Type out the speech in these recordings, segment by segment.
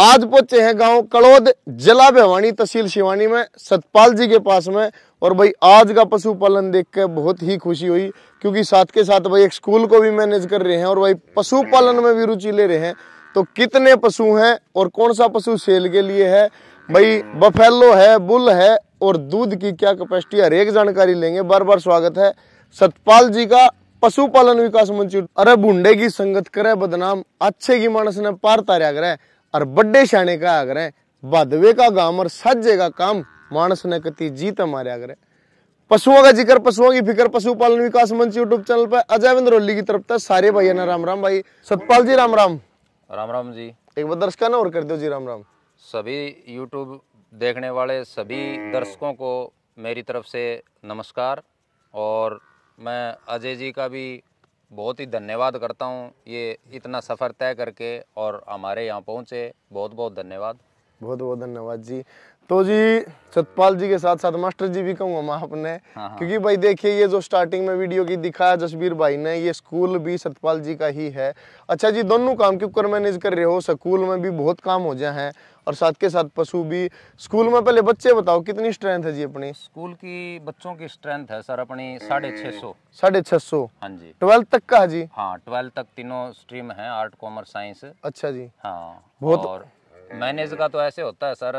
आज पहुंचे हैं गांव कड़ोद जिला भिवानी तहसील शिवानी में सतपाल जी के पास में और भाई आज का पशुपालन देख के बहुत ही खुशी हुई क्योंकि साथ के साथ भाई एक स्कूल को भी मैनेज कर रहे हैं और भाई पशुपालन में भी रुचि ले रहे हैं तो कितने पशु हैं और कौन सा पशु सेल के लिए है भाई बफेलो है बुल है और दूध की क्या कैपेसिटी हर एक जानकारी लेंगे बार बार स्वागत है सतपाल जी का पशुपालन विकास मंच अरे बुंडे की संगत करे बदनाम अच्छे की मानस ने पार तार्या करे और बड़े शाने का आगरे है भदवे का गाम और साजे का काम मानस ने कति जीत हमारे आगरे पशुओं का जिक्र पशुओं की फिक्र पशुपालन विकास मंच यूट्यूब चैनल पर अजय रोली की तरफ था सारे भाई ना राम राम भाई सतपाल जी राम राम राम राम जी एक बार दर्शका ना और कर दो जी राम राम सभी यूट्यूब देखने वाले सभी दर्शकों को मेरी तरफ से नमस्कार और मैं अजय जी का भी बहुत ही धन्यवाद करता हूँ ये इतना सफ़र तय करके और हमारे यहाँ पहुँचे बहुत बहुत धन्यवाद बहुत बहुत धन्यवाद जी तो जी सतपाल जी के साथ साथ मास्टर जी भी कहूँगा मैं अपने हाँ, हाँ। क्योंकि भाई देखिए ये जो स्टार्टिंग में वीडियो की दिखाया जसबीर भाई ने ये स्कूल भी सतपाल जी का ही है अच्छा जी दोनों काम क्यों कर मैनेज कर रहे हो स्कूल में भी बहुत काम हो जाए हैं और साथ के साथ पशु भी स्कूल में पहले बच्चे बताओ कितनी स्ट्रेंथ है जी अपनी स्कूल की बच्चों की स्ट्रेंथ है सर अपनी साढ़े छह सौ साढ़े छह सौ हाँ जी ट्वेल्थ तक का है जी हाँ ट्वेल्थ तक तीनों स्ट्रीम है आर्ट कॉमर्स साइंस अच्छा जी हाँ बहुत मैनेज का तो ऐसे होता है सर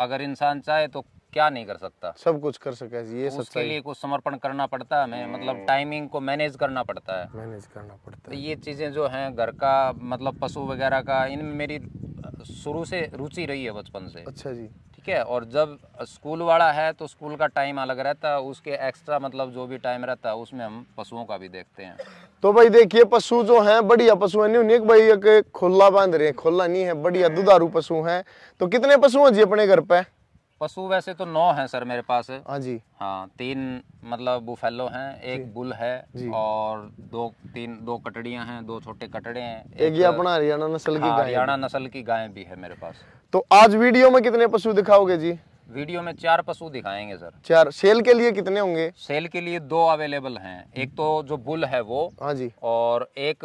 अगर इंसान चाहे तो क्या नहीं कर सकता सब कुछ कर सके ये तो उसके लिए कुछ समर्पण करना पड़ता है हमें मतलब टाइमिंग हम्म। को मैनेज करना पड़ता है मैनेज करना पड़ता तो है ये चीज़ें जो हैं घर का मतलब पशु वगैरह का इनमें मेरी शुरू से रुचि रही है बचपन से अच्छा जी ठीक है और जब स्कूल वाला है तो स्कूल का टाइम अलग रहता है उसके एक्स्ट्रा मतलब जो भी टाइम रहता है उसमें हम पशुओं का भी देखते हैं तो भाई देखिए पशु जो हैं बढ़िया पशु है न्यूनिक भाई एक खुला बांध रहे खोला खुला नहीं है बढ़िया दुधारू पशु हैं तो कितने पशु हैं जी अपने घर पे पशु वैसे तो नौ हैं सर मेरे पास हाँ जी हाँ तीन मतलब बुफेलो हैं एक बुल है और दो तीन दो कटड़िया हैं दो छोटे कटड़े हैं एक, एक ये अपना हरियाणा नस्ल की हाँ, हरियाणा नस्ल की गाय भी है मेरे पास तो आज वीडियो में कितने पशु दिखाओगे जी वीडियो में चार पशु दिखाएंगे सर चार सेल के लिए कितने होंगे सेल के लिए दो अवेलेबल हैं एक तो जो बुल है वो हाँ जी और एक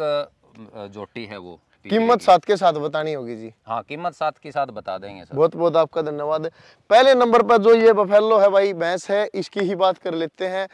जोटी है वो कीमत साथ के साथ बतानी होगी जी हाँ कीमत साथ के साथ बता देंगे सर बहुत बहुत आपका धन्यवाद पहले नंबर पर जो ये बफेलो है भाई भैंस है इसकी ही बात कर लेते हैं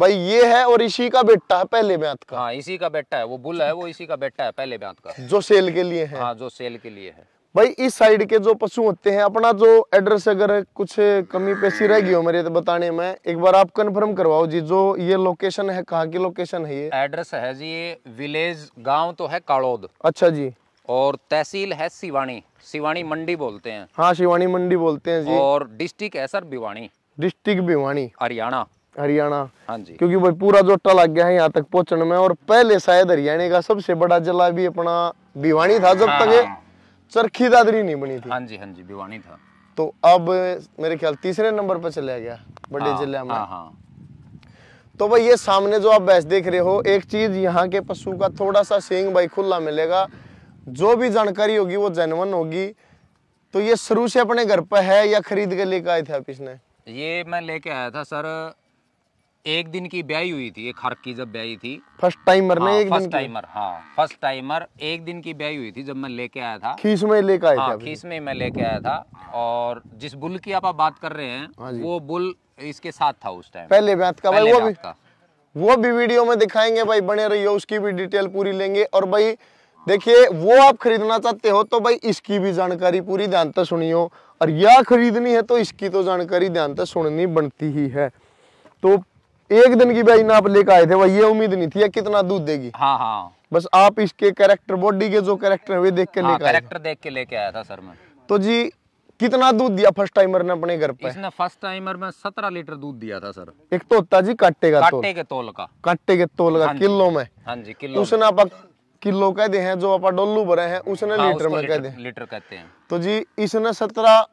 भाई ये है और इसी का बेटा है पहले ब्यांत का हाँ इसी का बेटा है वो बुल है वो इसी का बेटा है पहले ब्यांत का जो सेल के लिए है हाँ जो सेल के लिए है भाई इस साइड के जो पशु होते हैं अपना जो एड्रेस अगर कुछ कमी पेशी रह गई हो मेरे तो बताने में एक बार आप कंफर्म करवाओ जी जो ये लोकेशन है कहाँ की लोकेशन है ये एड्रेस है जी ये विलेज गांव तो है काड़ोद अच्छा जी और तहसील है सिवानी सिवानी मंडी बोलते हैं हाँ शिवानी मंडी बोलते हैं जी और डिस्ट्रिक्ट है सर भिवानी डिस्ट्रिक्ट भिवानी हरियाणा हरियाणा हाँ जी क्योंकि भाई पूरा जोटा लग गया है यहाँ तक पहुँचने में और पहले शायद हरियाणा का सबसे बड़ा जिला भी अपना भिवानी था जब हाँ, तक हाँ, चरखी दादरी नहीं बनी थी हाँ जी हाँ जी भिवानी था तो अब मेरे ख्याल तीसरे नंबर पर चला गया बड़े हाँ, जिले में हाँ, हाँ। तो भाई ये सामने जो आप भैंस देख रहे हो एक चीज यहाँ के पशु का थोड़ा सा सेंग भाई खुला मिलेगा जो भी जानकारी होगी वो जेनवन होगी तो ये शुरू से अपने घर पर है या खरीद के लेके आए थे आप इसने ये मैं लेके आया था सर एक दिन की ब्याई हुई थी एक हर की जब ब्याई थी फर्स्ट टाइमर हाँ, एक फर्स्ट टाइमर हाँ फर्स्ट टाइमर एक दिन की ब्याई हुई थी जब मैं लेके आया था खीस में लेके आया हाँ, खीस में मैं लेके आया था और जिस बुल की आप बात कर रहे हैं हाँ वो बुल इसके साथ था उस टाइम पहले बात का भाई वो भी वो भी वीडियो में दिखाएंगे भाई बने रहिए उसकी भी डिटेल पूरी लेंगे और भाई देखिए वो आप खरीदना चाहते हो तो भाई इसकी भी जानकारी पूरी ध्यान से सुनियो और यह खरीदनी है तो इसकी तो जानकारी ध्यान से सुननी बनती ही है तो एक दिन की वैन आप लेकर आए थे वह ये उम्मीद नहीं थी कितना दूध देगी हाँ हाँ बस आप इसके कैरेक्टर बॉडी के जो कैरेक्टर है वे देख के हाँ, लेकर कैरेक्टर देख के लेके आया था सर मैं तो जी कितना दूध दिया फर्स्ट टाइमर ने अपने घर पे इसने फर्स्ट टाइमर में सत्रह लीटर दूध दिया था सर एक तो होता जी काटे का काटे के तोल का काटे के तोल का हाँ किलो में हाँ जी किलो उसने आप किलो कह दे हैं जो आप डोलू भरे हैं उसने हाँ, लीटर में कह दे लीटर कहते हैं तो जी इसने सत्रह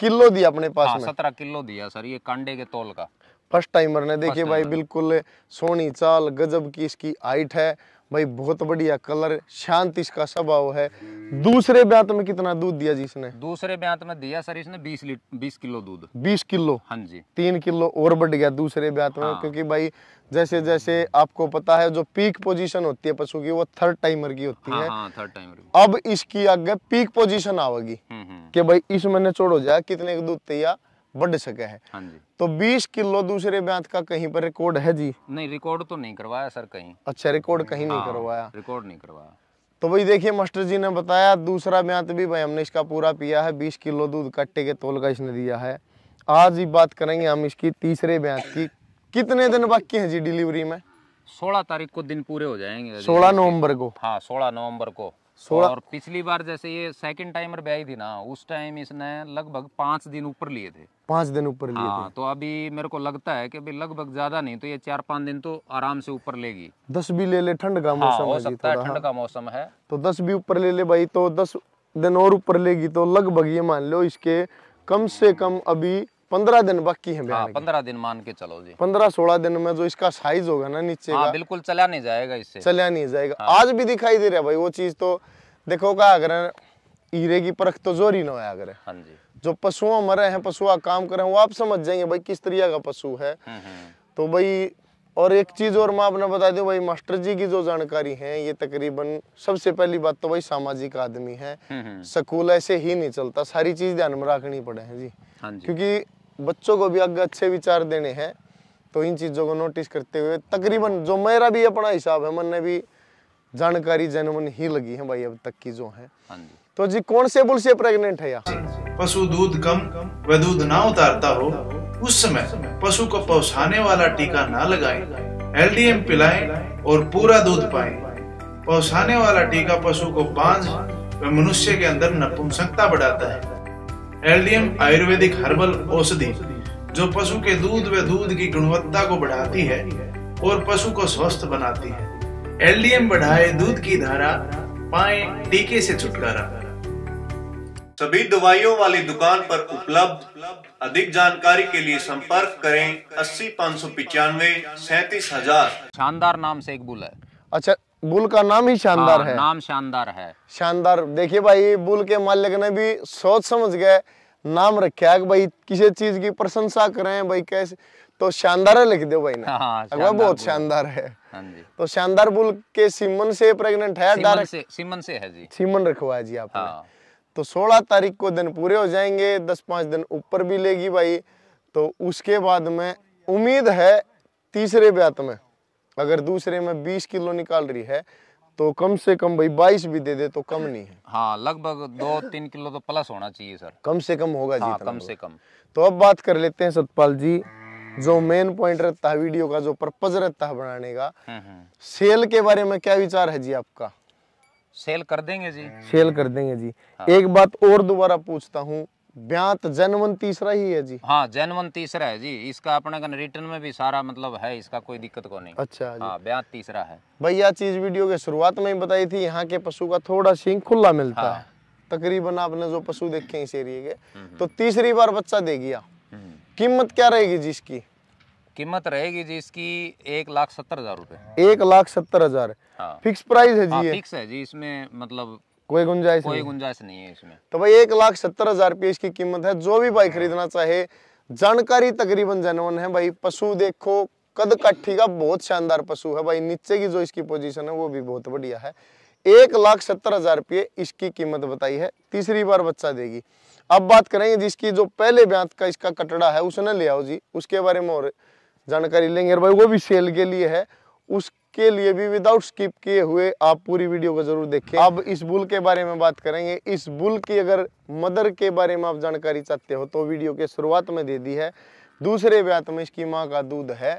किलो दिया अपने पास हाँ, सत्रह किलो दिया सर ये कांडे के तोल का फर्स्ट टाइमर ने देखिए भाई बिल्कुल सोनी चाल गजब की इसकी हाइट है भाई बहुत बढ़िया कलर शांति इसका स्वभाव है दूसरे ब्यात में कितना दूध दिया जी इसने दूसरे ब्यात में दिया सर इसने 20 लीटर 20 किलो दूध 20 किलो हाँ जी तीन किलो और बढ़ गया दूसरे ब्यात में हाँ। क्योंकि भाई जैसे जैसे आपको पता है जो पीक पोजीशन होती है पशु की वो थर्ड टाइमर की होती हाँ, है हाँ, थर्ड टाइमर अब इसकी आगे पीक पोजिशन आवेगी हम्म, हम्म। कि भाई इस महीने छोड़ो जाए कितने दूध तैयार बढ़ सके है हाँ जी तो 20 किलो दूसरे ब्यांत का कहीं पर रिकॉर्ड है जी नहीं रिकॉर्ड तो नहीं करवाया सर कहीं अच्छा रिकॉर्ड कहीं नहीं हाँ, करवाया रिकॉर्ड नहीं करवाया तो भाई देखिए मास्टर जी ने बताया दूसरा ब्यांत भी भाई हमने इसका पूरा पिया है बीस किलो दूध कट्टे के तोल का इसने दिया है आज ही बात करेंगे हम इसकी तीसरे ब्यांत की कितने दिन बाकी है जी डिलीवरी में सोलह तारीख को दिन पूरे हो जाएंगे सोलह नवंबर को हाँ सोलह नवंबर को सोलह और पिछली बार जैसे ये सेकंड टाइमर ब्याई थी ना उस टाइम इसने लगभग पांच दिन ऊपर लिए थे पांच दिन ऊपर लिए हाँ, थे तो अभी मेरे को लगता है कि लगभग ज्यादा नहीं तो ये चार पांच दिन तो आराम से ऊपर लेगी दस भी ले ले ठंड का मौसम हाँ, हो सकता है ठंड हाँ। का मौसम है तो दस भी ऊपर ले ले भाई तो दस दिन और ऊपर लेगी तो लगभग ये मान लो इसके कम से कम अभी पंद्रह दिन बाकी है हाँ, पंद्रह दिन मान के चलो जी पंद्रह सोलह दिन में जो इसका साइज होगा ना नीचे हाँ, का, बिल्कुल चला नहीं जाएगा इससे चला नहीं जाएगा हाँ। आज भी दिखाई दे रहा है भाई वो चीज तो देखो का अगर हीरे की परख तो जोरी ना है अगर हाँ जी जो पशुओं मरे हैं पशुआ काम कर रहे हैं वो आप समझ जाएंगे भाई किस तरह का पशु है हम्म, हम्म। तो भाई और एक चीज और मैं आपने बता दू भाई मास्टर जी की जो जानकारी है ये तकरीबन सबसे पहली बात तो भाई सामाजिक आदमी है हम्म, स्कूल ऐसे ही नहीं चलता सारी चीज ध्यान में रखनी पड़े हैं जी, हाँ जी। क्योंकि बच्चों को भी आगे अच्छे विचार देने हैं तो इन चीज़ों को नोटिस करते हुए तकरीबन जो मेरा भी अपना हिसाब है ने भी जानकारी जनमन ही लगी है भाई अब तक की जो है हाँ तो जी कौन से बुल से प्रेग्नेंट है यहाँ पशु दूध कम व दूध ना उतारता हो उस समय पशु को पहुँचाने वाला टीका ना लगाए एम पिलाए और पूरा दूध पाए पहुँचाने वाला टीका पशु को बांझ व मनुष्य के अंदर नपुंसकता बढ़ाता है एलडीएम आयुर्वेदिक हर्बल औषधि जो पशु के दूध व दूध की गुणवत्ता को बढ़ाती है और पशु को स्वस्थ बनाती है एलडीएम बढ़ाए दूध की धारा पाए टीके से छुटकारा सभी दवाइयों वाली दुकान पर उपलब्ध अधिक जानकारी के लिए संपर्क करें अस्सी पाँच सौ पिचानवे सैतीस हजार शानदार नाम से एक बुल है अच्छा बुल का नाम ही शानदार हाँ, है नाम शानदार है शानदार देखिए भाई बुल के मालिक ने भी सोच समझ गए नाम रखा है भाई किसी चीज की प्रशंसा करें भाई कैसे तो शानदार लिख दो भाई ना हाँ, हाँ, अगला बहुत शानदार है तो शानदार बुल के सीमन से प्रेग्नेंट है डायरेक्ट से, सीमन से है जी सीमन रखवा जी आपने हाँ। तो 16 तारीख को दिन पूरे हो जाएंगे 10 पांच दिन ऊपर भी लेगी भाई तो उसके बाद में उम्मीद है तीसरे ब्यात में अगर दूसरे में बीस किलो निकाल रही है तो कम से कम भाई बाईस भी दे दे तो कम नहीं है हाँ लगभग दो तीन किलो तो प्लस होना चाहिए सर कम से कम होगा हाँ, जी कम से कम तो अब बात कर लेते हैं सतपाल जी जो मेन पॉइंट रहता है वीडियो का जो पर्पज रहता है बनाने का सेल हम्म, हम्म। के बारे में क्या विचार है जी आपका सेल कर देंगे जी सेल कर देंगे जी हाँ। एक बात और दोबारा पूछता हूँ ब्यांत तो जैनवन तीसरा ही है जी हाँ जैनवन तीसरा है जी इसका अपने रिटर्न में भी सारा मतलब है इसका कोई दिक्कत को नहीं अच्छा जी। हाँ ब्यांत तीसरा है भैया चीज वीडियो के शुरुआत में ही बताई थी यहाँ के पशु का थोड़ा सिंह खुला मिलता हाँ। है तकरीबन आपने जो पशु देखे इस एरिए के हम्म, हम्म। तो तीसरी बार बच्चा दे गया हम्म, कीमत क्या रहेगी जी इसकी कीमत रहेगी जी इसकी एक लाख सत्तर हजार रूपए एक लाख सत्तर हजार हाँ। फिक्स प्राइस है जी हाँ, फिक्स है जी इसमें मतलब कोई गुंजाइश कोई गुंजाइश नहीं है इसमें तो भाई एक लाख सत्तर हजार रुपये इसकी कीमत है जो भी भाई हाँ। खरीदना चाहे जानकारी तकरीबन जनवन है भाई पशु देखो कद कट्ठी का बहुत शानदार पशु है भाई नीचे की जो इसकी पोजीशन है वो भी बहुत बढ़िया है एक लाख सत्तर हजार रुपये इसकी कीमत बताई है तीसरी बार बच्चा देगी अब बात करेंगे जिसकी जो पहले ब्यांत का इसका कटड़ा है उसने ले आओ जी उसके बारे में और जानकारी लेंगे भाई वो भी सेल के लिए है उस के लिए भी विदाउट स्किप किए हुए आप पूरी वीडियो को जरूर देखें अब इस बुल के बारे में बात करेंगे इस बुल की अगर मदर के बारे में आप जानकारी चाहते हो तो वीडियो के शुरुआत में दे दी है दूसरे व्यात में इसकी माँ का दूध है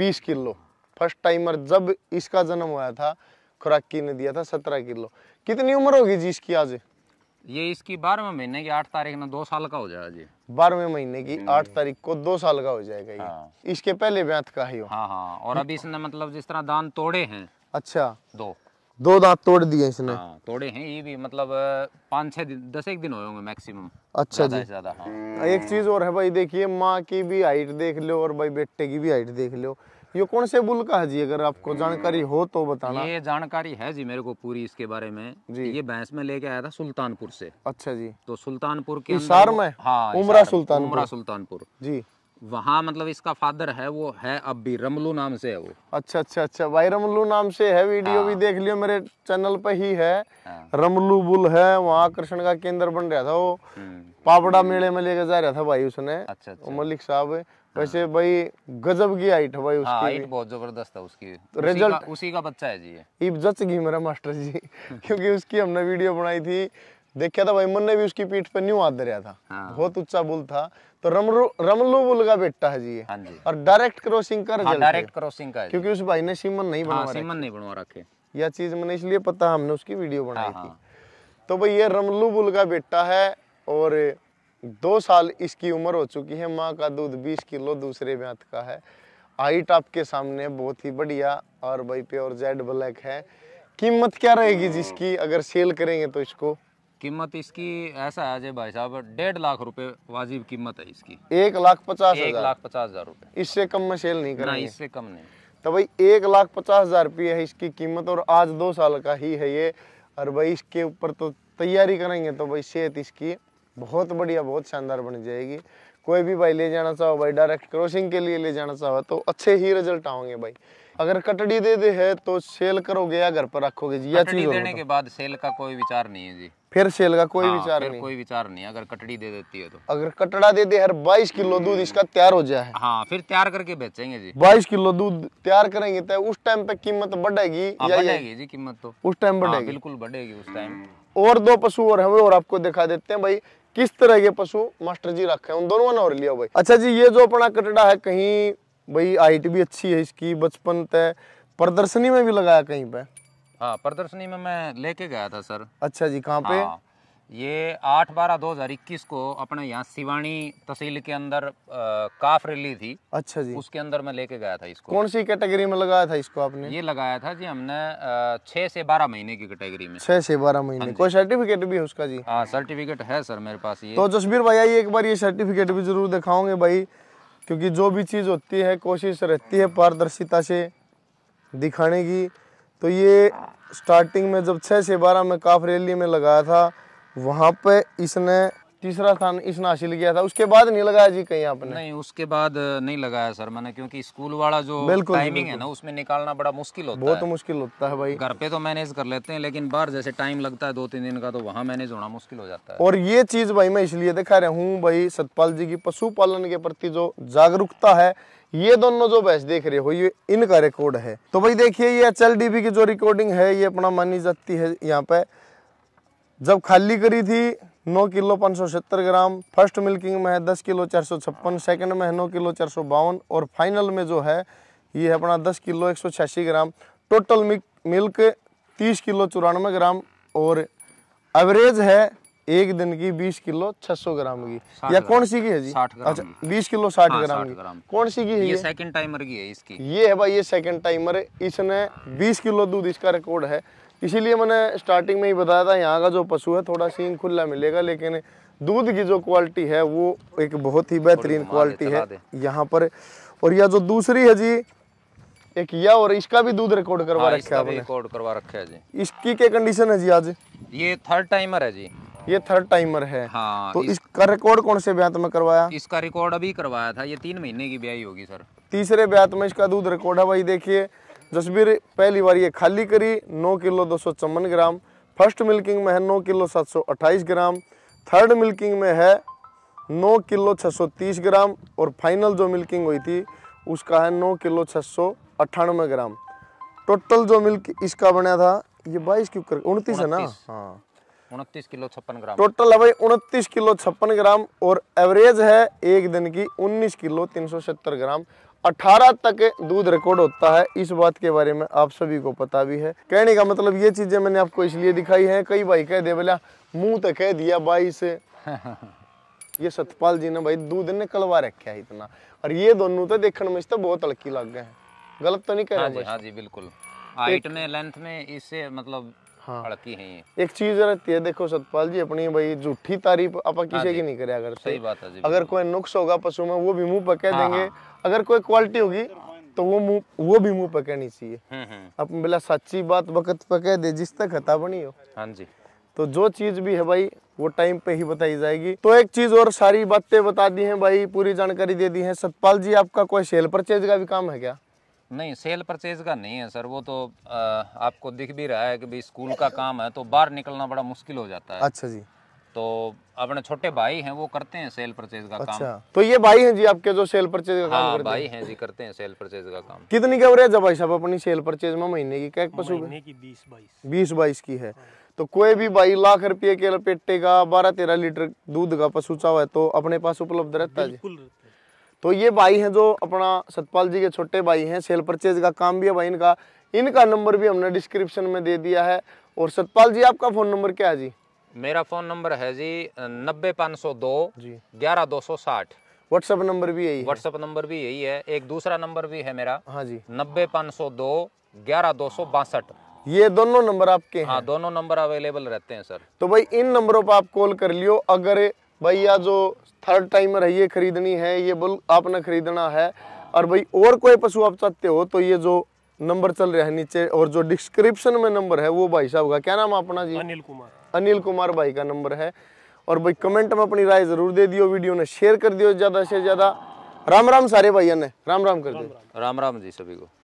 बीस किलो फर्स्ट टाइमर जब इसका जन्म हुआ था खुराक की ने दिया था सत्रह किलो कितनी उम्र होगी जी इसकी आज ये इसकी बारहवें महीने की आठ तारीख ना दो साल का हो जाएगा जी बारहवें महीने की हम्म। आठ तारीख को दो साल का हो जाएगा ये हाँ। इसके पहले ब्यात का ही हो हाँ हाँ और अभी इसने मतलब जिस तरह दान तोड़े हैं अच्छा दो दो दांत तोड़ दिए इसने हाँ, तोड़े हैं ये भी मतलब पाँच छह दिन दस एक दिन होंगे मैक्सिमम अच्छा जी ज्यादा हाँ। एक चीज और है भाई देखिए माँ की भी हाइट देख लो और भाई बेटे की भी हाइट देख लो ये कौन से बुल का है जी अगर आपको जानकारी हो तो बताना ये जानकारी है जी मेरे को पूरी इसके बारे में जी ये भैंस में लेके आया था सुल्तानपुर से अच्छा जी तो सुल्तानपुर के अंदर में हाँ उमरा सुल्तान उमरा सुल्तानपुर जी वहाँ मतलब इसका फादर है वो है अब भी रमलू नाम से है वो अच्छा अच्छा अच्छा भाई रमलू नाम से है वीडियो हाँ। भी देख लियो मेरे चैनल पे ही है हाँ। रमलू बुल है वहाँ कृष्ण का केंद्र बन रहा था वो हम्म। पापड़ा मेले में लेके जा रहा था भाई उसने अच्छा, अच्छा। मलिक साहब वैसे भाई गजब की हाइट है भाई हाँ, उसकी हाँ, हाइट बहुत जबरदस्त है उसकी तो उसी रिजल्ट का, उसी का बच्चा है जी ये जच गई मेरा मास्टर जी क्योंकि उसकी हमने वीडियो बनाई थी देखा था भाई मन ने भी उसकी पीठ पर न्यू हाथ धरिया था हाँ। बहुत उच्चा बुल था तो रमलो रमलो बुल का बेटा है जी, हाँ जी। और डायरेक्ट क्रॉसिंग कर डायरेक्ट हाँ, क्रॉसिंग का क्योंकि उस भाई ने सीमन नहीं हाँ, बनवा सीमन नहीं बनवा रखे यह चीज मैंने इसलिए पता हमने उसकी वीडियो बनाई थी तो भाई ये रमलू बुल का बेटा है और दो साल इसकी उम्र हो चुकी है माँ का दूध 20 किलो दूसरे ब्यात का है हाइट आपके सामने बहुत ही बढ़िया और भाई प्योर जेड ब्लैक है कीमत क्या रहेगी जिसकी अगर सेल करेंगे तो इसको कीमत इसकी ऐसा है अजय भाई साहब डेढ़ लाख रुपए वाजिब कीमत है इसकी एक लाख पचास एक लाख पचास हजार रुपए इससे कम में सेल नहीं करना इससे कम नहीं तो भाई एक लाख पचास हजार रुपये है इसकी कीमत और आज दो साल का ही है ये और भाई इसके ऊपर तो तैयारी करेंगे तो भाई सेहत इसकी बहुत बढ़िया बहुत शानदार बन जाएगी कोई भी भाई ले जाना चाहो भाई डायरेक्ट क्रोशिंग के लिए ले जाना चाहो तो अच्छे ही रिजल्ट आओगे भाई अगर कटड़ी दे दे है तो सेल करोगे या घर पर रखोगे जी या चीज देने के बाद सेल का कोई विचार नहीं है जी फिर सेल का कोई हाँ, विचार नहीं कोई विचार नहीं अगर कटड़ी दे देती है तो अगर कटड़ा दे दे हर 22 किलो दूध हम्म। इसका तैयार हो जाए हाँ फिर तैयार करके बेचेंगे जी 22 किलो दूध तैयार करेंगे तो उस टाइम पे कीमत बढ़ेगी हाँ, या बढ़ेगी जी कीमत तो उस टाइम हाँ, बढ़ेगी बिल्कुल बढ़ेगी उस टाइम और दो पशु और हमें और आपको दिखा देते हैं भाई किस तरह के पशु मास्टर जी रखे हैं उन दोनों ने और लिया भाई अच्छा जी ये जो अपना कटड़ा है कहीं भाई हाइट भी अच्छी है इसकी बचपन ते प्रदर्शनी में भी लगाया कहीं पे हाँ प्रदर्शनी में मैं लेके गया था सर अच्छा जी कहाँ पे हाँ। ये आठ बारह दो हज़ार इक्कीस को अपने यहाँ सिवानी तहसील के अंदर आ, काफ रैली थी अच्छा जी उसके अंदर मैं लेके गया था इसको कौन सी कैटेगरी में लगाया था इसको आपने ये लगाया था जी हमने छह से बारह महीने की कैटेगरी में छह से बारह महीने हाँ कोई सर्टिफिकेट भी है उसका जी हाँ सर्टिफिकेट है सर मेरे पास ये तो जसबीर भाई आइए एक बार ये सर्टिफिकेट भी जरूर दिखाओगे भाई क्योंकि जो भी चीज़ होती है कोशिश रहती है पारदर्शिता से दिखाने की तो ये स्टार्टिंग में जब छह से बारह में काफ रैली में लगाया था वहाँ पे इसने तीसरा स्थान इसने हासिल किया था उसके बाद नहीं लगाया जी कहीं आपने नहीं उसके बाद नहीं लगाया सर मैंने क्योंकि स्कूल वाला जो टाइमिंग है ना उसमें निकालना बड़ा मुश्किल होता बहुत है बहुत मुश्किल होता है भाई घर पे तो मैनेज कर लेते हैं लेकिन बाहर जैसे टाइम लगता है दो तीन दिन का तो वहाँ मैनेज होना मुश्किल हो जाता है और ये चीज भाई मैं इसलिए दिखा रहा हूँ भाई सतपाल जी की पशुपालन के प्रति जो जागरूकता है ये दोनों जो बैच देख रहे हो ये इनका रिकॉर्ड है तो भाई देखिए ये एच की जो रिकॉर्डिंग है ये अपना मानी जाती है यहाँ पे जब खाली करी थी नौ किलो 570 सौ ग्राम फर्स्ट मिल्किंग में है दस किलो चार सौ छप्पन सेकेंड में है नौ किलो चार सौ बावन और फाइनल में जो है ये है अपना दस किलो एक सौ छियासी ग्राम टोटल मिल्क तीस किलो चौरानवे ग्राम और एवरेज है एक दिन की बीस किलो छह सौ ग्राम की या कौन सी की है जी अच्छा बीस किलो साठ हाँ, ग्राम की कौन सी की है ये सेकंड टाइमर की है इसकी ये है भाई ये सेकंड टाइमर इसने बीस किलो दूध इसका रिकॉर्ड है इसीलिए मैंने स्टार्टिंग में ही बताया था यहाँ का जो पशु है थोड़ा सींग खुला मिलेगा लेकिन दूध की जो क्वालिटी है वो एक बहुत ही बेहतरीन क्वालिटी है यहाँ पर और यह जो दूसरी है जी एक या और इसका भी दूध रिकॉर्ड करवा हाँ, रखा है रिकॉर्ड करवा रखा है जी इसकी क्या कंडीशन है जी आज ये थर्ड टाइमर है जी ये थर्ड टाइमर है हाँ, तो इस... इसका रिकॉर्ड कौन से ब्यात में करवाया इसका रिकॉर्ड अभी करवाया था ये तीन महीने की ब्याई होगी सर तीसरे ब्यात में इसका दूध रिकॉर्ड है भाई देखिए जसबीर पहली बार ये खाली करी नौ किलो दो ग्राम फर्स्ट मिल्किंग में है नौ किलो सात ग्राम थर्ड मिल्किंग में है नौ किलो छः सौ तीस ग्राम और फाइनल जो मिल्किंग हुई थी उसका है नौ किलो छः सौ अट्ठानवे ग्राम टोटल जो मिल्क इसका बना था ये बाईस क्यों कर उनतीस है ना हाँ। उनतीस किलो छप्पन ग्राम टोटल है भाई उनतीस किलो छप्पन ग्राम और एवरेज है एक दिन की उन्नीस किलो तीन सौ सत्तर ग्राम 18 तक दूध रिकॉर्ड होता है इस बात के बारे में आप सभी को पता भी है कहने का मतलब ये चीजें मैंने आपको इसलिए दिखाई हैं कई भाई कह दे बोला मुंह तो कह दिया भाई से ये सतपाल जी ने भाई दूध ने कलवा रखा है इतना और ये दोनों तो देखने में तो बहुत हल्की लग गए हैं गलत तो नहीं कह रहे हाँ, हाँ जी बिल्कुल हाइट में लेंथ में इससे मतलब हाँ एक चीज रहती है देखो सतपाल जी अपनी भाई झूठी तारीफ आप हाँ किसी की नहीं करे अगर सही तो। बात है जी अगर कोई नुक्स होगा पशु में वो भी मुंह पर कह हाँ, देंगे अगर कोई क्वालिटी होगी तो वो मुंह वो भी मुंह पकड़नी चाहिए हम्म, हम्म। आप बोला सच्ची बात वक्त पकड़ दे जिस तक हता बनी हो हाँ जी तो जो चीज भी है भाई वो टाइम पे ही बताई जाएगी तो एक चीज और सारी बातें बता दी हैं भाई पूरी जानकारी दे दी है सतपाल जी आपका कोई सेल परचेज का भी काम है क्या नहीं सेल परचेज का नहीं है सर वो तो आ, आपको दिख भी रहा है कि भाई स्कूल का काम है तो बाहर निकलना बड़ा मुश्किल हो जाता है अच्छा जी तो अपने छोटे भाई हैं वो करते हैं सेल परचेज का अच्छा, काम तो ये भाई हैं जी आपके जो सेल परचेज का हाँ, काम करते भाई हैं जी करते हैं सेल परचेज का काम कितनी कवरेज है भाई साहब अपनी सेल परचेज में महीने की क्या पशु बीस बाईस बीस बाईस की है तो कोई भी भाई लाख रुपये के लपेटे का बारह तेरह लीटर दूध का पशु चाव है तो अपने पास उपलब्ध रहता है तो ये भाई हैं जो अपना सतपाल जी के छोटे भाई हैं सेल परचेज का काम भी है भाई इनका इनका नंबर भी हमने डिस्क्रिप्शन में दे दिया है और सतपाल जी आपका फ़ोन नंबर क्या है जी मेरा फ़ोन नंबर है जी नब्बे पाँच सौ दो ग्यारह दो सौ साठ व्हाट्सएप नंबर भी यही व्हाट्सएप नंबर भी यही है एक दूसरा नंबर भी है मेरा हाँ जी नब्बे पाँच सौ दो ग्यारह दो सौ बासठ ये दोनों नंबर आपके हाँ दोनों नंबर अवेलेबल रहते हैं सर तो भाई इन नंबरों पर आप कॉल कर लियो अगर भैया जो थर्ड टाइमर है ये खरीदनी है ये बुल आपने खरीदना है और भाई और कोई पशु आप चाहते हो तो ये जो नंबर चल रहा है नीचे और जो डिस्क्रिप्शन में नंबर है वो भाई साहब का क्या नाम अपना जी अनिल कुमार अनिल कुमार भाई का नंबर है और भाई कमेंट में अपनी राय जरूर दे दियो वीडियो ने शेयर कर दियो ज़्यादा से ज़्यादा राम राम सारे भाइयों ने राम राम कर दियो राम राम जी सभी को